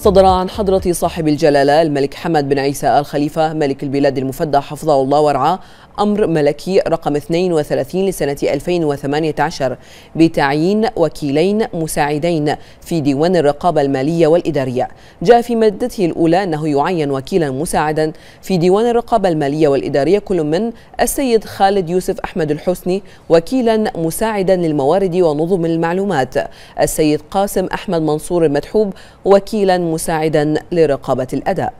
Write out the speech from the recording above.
صدر عن حضرة صاحب الجلالة الملك حمد بن عيسى آل خليفة ملك البلاد المفدى حفظه الله ورعاه أمر ملكي رقم 32 لسنة 2018 بتعيين وكيلين مساعدين في ديوان الرقابة المالية والإدارية جاء في مادته الأولى أنه يعين وكيلا مساعدا في ديوان الرقابة المالية والإدارية كل من السيد خالد يوسف أحمد الحسني وكيلا مساعدا للموارد ونظم المعلومات السيد قاسم أحمد منصور المدحوب وكيلا مساعدا لرقابة الأداء